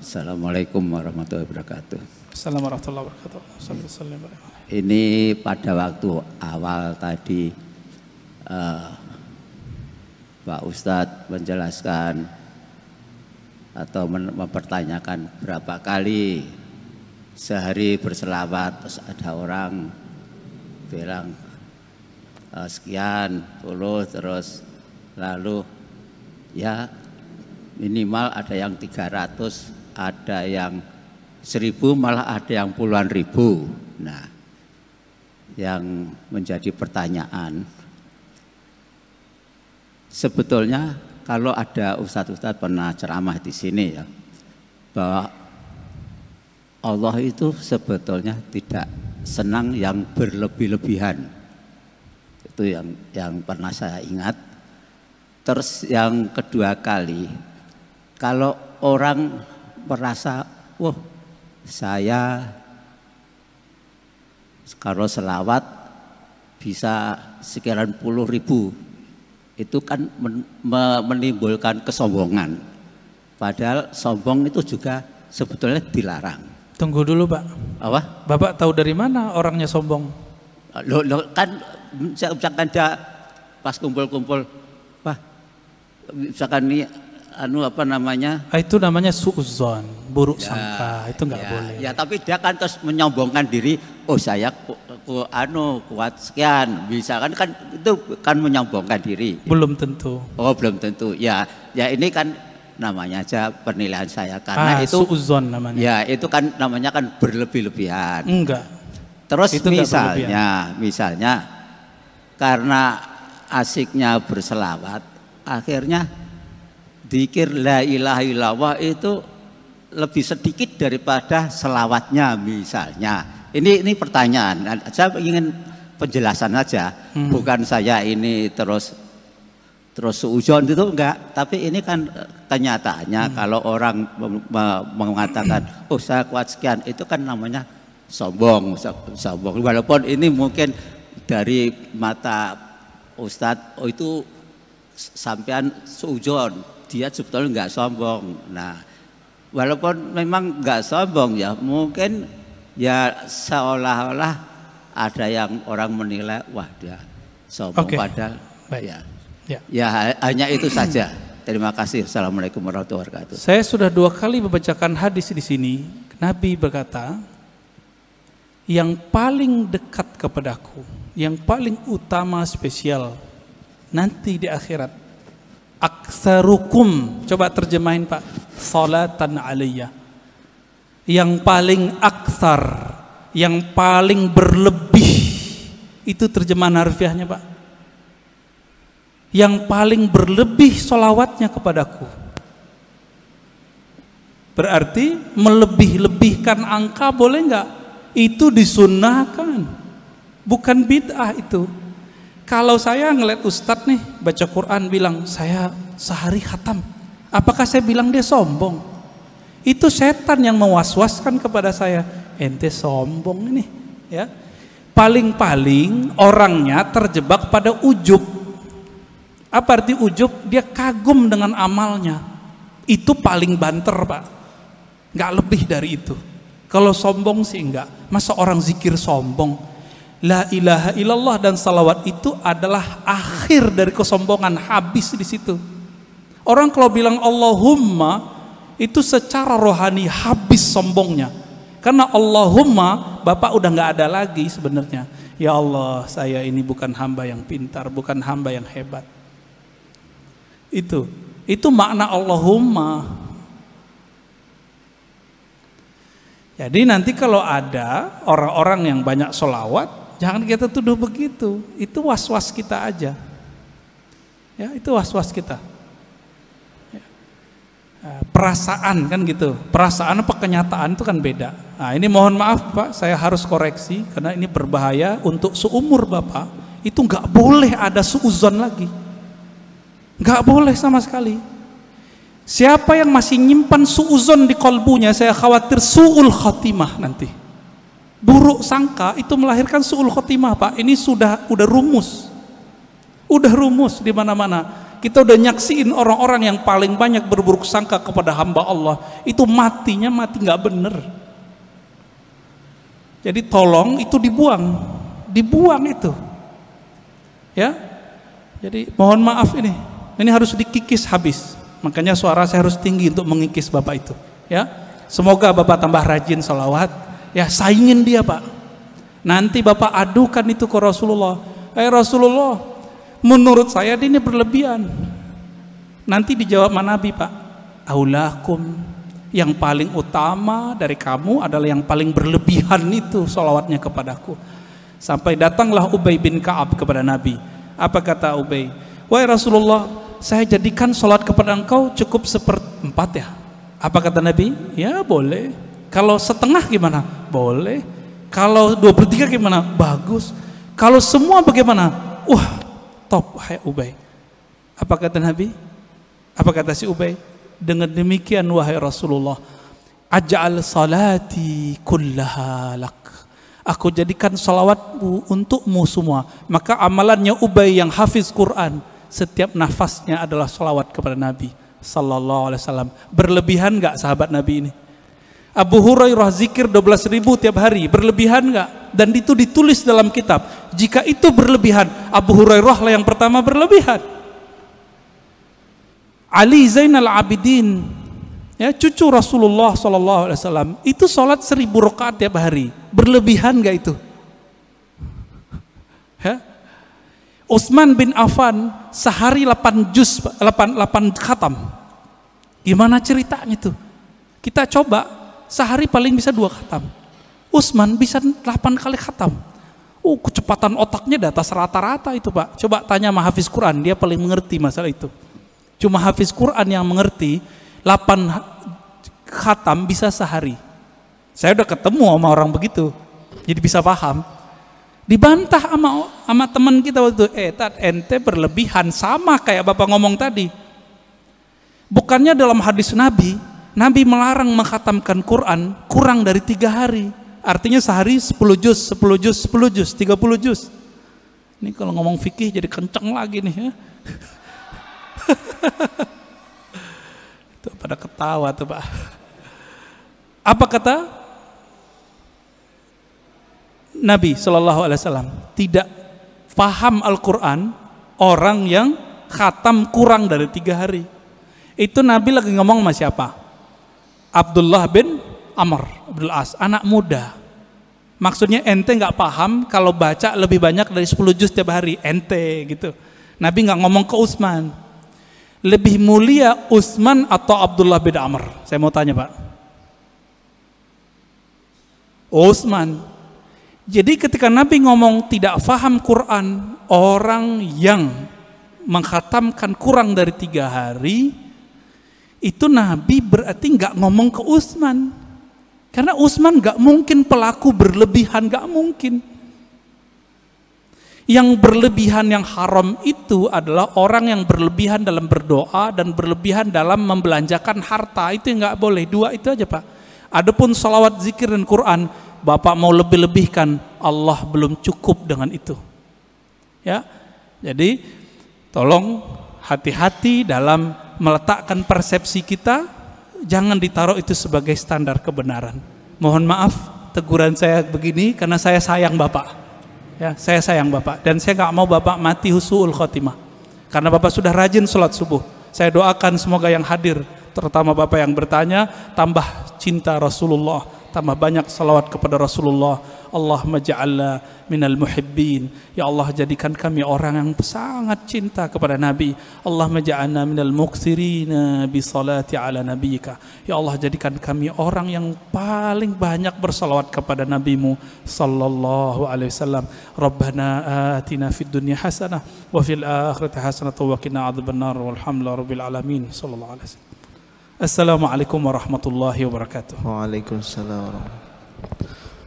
Assalamualaikum warahmatullahi wabarakatuh. Assalamualaikum warahmatullahi wabarakatuh. Ini pada waktu awal tadi uh, Pak Ustadz menjelaskan atau mempertanyakan berapa kali sehari berselawat terus ada orang bilang uh, sekian puluh terus lalu ya minimal ada yang 300 ada yang seribu, malah ada yang puluhan ribu. Nah, yang menjadi pertanyaan. Sebetulnya kalau ada ustadz-ustadz pernah ceramah di sini ya, bahwa Allah itu sebetulnya tidak senang yang berlebih-lebihan. Itu yang yang pernah saya ingat. Terus yang kedua kali, kalau orang merasa, wah saya kalau selawat bisa sekian puluh ribu. Itu kan menimbulkan kesombongan. Padahal sombong itu juga sebetulnya dilarang. Tunggu dulu Pak. Apa? Bapak tahu dari mana orangnya sombong? Loh, loh kan misalkan dia pas kumpul-kumpul, Pak, misalkan ini anu apa namanya? Ah, itu namanya suuzon, buruk ya, sangka. Itu enggak ya, boleh. Ya, tapi dia kan terus menyombongkan diri, oh saya ku, ku anu kuat sekian, bisa kan kan itu kan menyombongkan diri. Belum tentu. Oh, belum tentu. Ya, ya ini kan namanya aja penilaian saya karena ah, itu suuzon namanya. Ya, itu kan namanya kan berlebih-lebihan. Enggak. Terus itu misalnya, misalnya karena asiknya berselawat, akhirnya Dikir la ilaha illallah itu lebih sedikit daripada selawatnya misalnya. Ini ini pertanyaan. Saya ingin penjelasan aja. Hmm. Bukan saya ini terus terus sujon itu enggak, tapi ini kan eh, kenyataannya hmm. kalau orang mengatakan oh saya kuat sekian itu kan namanya sombong, sombong. Walaupun ini mungkin dari mata Ustadz oh itu sampean sujon dia sebetulnya nggak sombong. Nah, walaupun memang nggak sombong ya, mungkin ya seolah-olah ada yang orang menilai, wah dia sombong okay. padahal. Baik. Ya, ya. ya hanya itu saja. Terima kasih. Assalamualaikum warahmatullahi wabarakatuh. Saya sudah dua kali membacakan hadis di sini. Nabi berkata, yang paling dekat kepadaku, yang paling utama spesial nanti di akhirat aksarukum coba terjemahin Pak salatan aliyah yang paling aksar yang paling berlebih itu terjemahan harfiahnya Pak yang paling berlebih solawatnya kepadaku berarti melebih-lebihkan angka boleh nggak itu disunahkan bukan bid'ah itu kalau saya ngeliat ustadz nih baca Quran bilang saya sehari khatam. Apakah saya bilang dia sombong? Itu setan yang mewaswaskan kepada saya. Ente sombong ini. Ya. Paling-paling orangnya terjebak pada ujub. Apa arti ujub? Dia kagum dengan amalnya. Itu paling banter pak. Gak lebih dari itu. Kalau sombong sih enggak. Masa orang zikir sombong? La ilaha illallah dan salawat itu adalah akhir dari kesombongan, habis di situ. Orang kalau bilang Allahumma itu secara rohani habis sombongnya. Karena Allahumma Bapak udah nggak ada lagi sebenarnya. Ya Allah, saya ini bukan hamba yang pintar, bukan hamba yang hebat. Itu, itu makna Allahumma. Jadi nanti kalau ada orang-orang yang banyak solawat, Jangan kita tuduh begitu. Itu was-was kita aja. Ya, itu was-was kita. Ya. Eh, perasaan kan gitu. Perasaan apa kenyataan itu kan beda. Nah, ini mohon maaf Pak, saya harus koreksi karena ini berbahaya untuk seumur Bapak. Itu nggak boleh ada suuzon lagi. Nggak boleh sama sekali. Siapa yang masih nyimpan suuzon di kolbunya, saya khawatir suul khatimah nanti buruk sangka itu melahirkan suul khotimah pak ini sudah udah rumus udah rumus di mana mana kita udah nyaksiin orang-orang yang paling banyak berburuk sangka kepada hamba Allah itu matinya mati nggak bener jadi tolong itu dibuang dibuang itu ya jadi mohon maaf ini ini harus dikikis habis makanya suara saya harus tinggi untuk mengikis bapak itu ya semoga bapak tambah rajin salawat ya saingin dia pak nanti bapak adukan itu ke Rasulullah eh hey, Rasulullah menurut saya ini berlebihan nanti dijawab sama Nabi pak aulakum yang paling utama dari kamu adalah yang paling berlebihan itu solawatnya kepadaku sampai datanglah Ubay bin Kaab kepada Nabi apa kata Ubay wahai Rasulullah saya jadikan solat kepada engkau cukup seperempat ya apa kata Nabi ya boleh kalau setengah gimana boleh. Kalau 23 gimana? Bagus. Kalau semua bagaimana? Wah, top hai Ubay. Apa kata Nabi? Apa kata si Ubay? Dengan demikian wahai Rasulullah, aj'al salati kullaha lak. Aku jadikan salawatmu untukmu semua. Maka amalannya Ubay yang hafiz Quran, setiap nafasnya adalah salawat kepada Nabi sallallahu alaihi wasallam. Berlebihan nggak sahabat Nabi ini? Abu Hurairah zikir 12 ribu tiap hari berlebihan nggak? Dan itu ditulis dalam kitab. Jika itu berlebihan, Abu Hurairah lah yang pertama berlebihan. Ali Zainal Abidin, ya cucu Rasulullah Shallallahu Alaihi Wasallam, itu sholat seribu rakaat tiap hari. Berlebihan nggak itu? ya? Utsman bin Affan sehari 8 juz 8 8 khatam. Gimana ceritanya itu? Kita coba sehari paling bisa dua khatam. Usman bisa delapan kali khatam. Uh, kecepatan otaknya di atas rata-rata itu pak. Coba tanya sama Quran, dia paling mengerti masalah itu. Cuma Hafiz Quran yang mengerti, delapan khatam bisa sehari. Saya udah ketemu sama orang begitu, jadi bisa paham. Dibantah sama, sama teman kita waktu itu, eh tat, ente berlebihan sama kayak bapak ngomong tadi. Bukannya dalam hadis Nabi, Nabi melarang menghatamkan Quran kurang dari tiga hari. Artinya sehari 10 juz, 10 juz, 10 juz, 30 juz. Ini kalau ngomong fikih jadi kenceng lagi nih ya. Itu pada ketawa tuh Pak. Apa kata Nabi Shallallahu Alaihi Wasallam tidak paham Al-Quran orang yang khatam kurang dari tiga hari. Itu Nabi lagi ngomong sama siapa? Abdullah bin Amr Abdul As, anak muda. Maksudnya ente nggak paham kalau baca lebih banyak dari 10 juz setiap hari, ente gitu. Nabi nggak ngomong ke Utsman. Lebih mulia Utsman atau Abdullah bin Amr? Saya mau tanya, Pak. Utsman. Jadi ketika Nabi ngomong tidak faham Quran, orang yang menghatamkan kurang dari tiga hari, itu Nabi berarti nggak ngomong ke Utsman. Karena Utsman nggak mungkin pelaku berlebihan, nggak mungkin. Yang berlebihan yang haram itu adalah orang yang berlebihan dalam berdoa dan berlebihan dalam membelanjakan harta itu nggak boleh. Dua itu aja pak. Adapun salawat, zikir dan Quran, bapak mau lebih-lebihkan, Allah belum cukup dengan itu. Ya, jadi tolong hati-hati dalam meletakkan persepsi kita jangan ditaruh itu sebagai standar kebenaran. Mohon maaf teguran saya begini karena saya sayang Bapak. Ya, saya sayang Bapak dan saya nggak mau Bapak mati husuul khotimah. Karena Bapak sudah rajin sholat subuh. Saya doakan semoga yang hadir, terutama Bapak yang bertanya, tambah cinta Rasulullah, tambah banyak salawat kepada Rasulullah, Allahumma ja'alna minal muhibbin ya Allah jadikan kami orang yang sangat cinta kepada Nabi Allahumma ja'alna minal muktsirina bi salati ala nabika ya Allah jadikan kami orang yang paling banyak bersalawat kepada nabimu sallallahu alaihi wasallam rabbana atina fid dunya hasanah wa fil akhirati hasanah wa qina adzabannar walhamdulillahi alamin sallallahu alaihi wasallam Assalamualaikum warahmatullahi wabarakatuh. Waalaikumsalam warahmatullahi wabarakatuh.